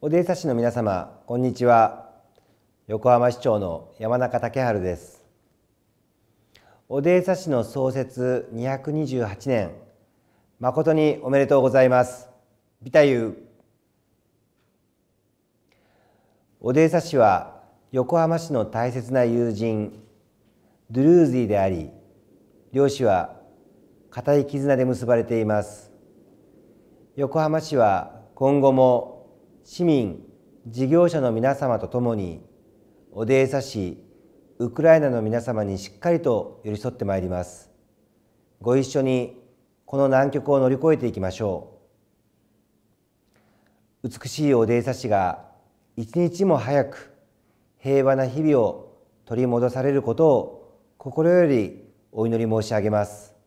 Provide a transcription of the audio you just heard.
オデーサ市の皆様こんにちは横浜市長の山中竹春ですオデーサ市の創設228年誠におめでとうございますビタユオデーサ市は横浜市の大切な友人ドゥルーズィであり両氏は固い絆で結ばれています横浜市は今後も市民事業者の皆様と共にオデーサ市ウクライナの皆様にしっかりと寄り添ってまいりますご一緒にこの難局を乗り越えていきましょう美しいオデーサ市が一日も早く平和な日々を取り戻されることを心よりお祈り申し上げます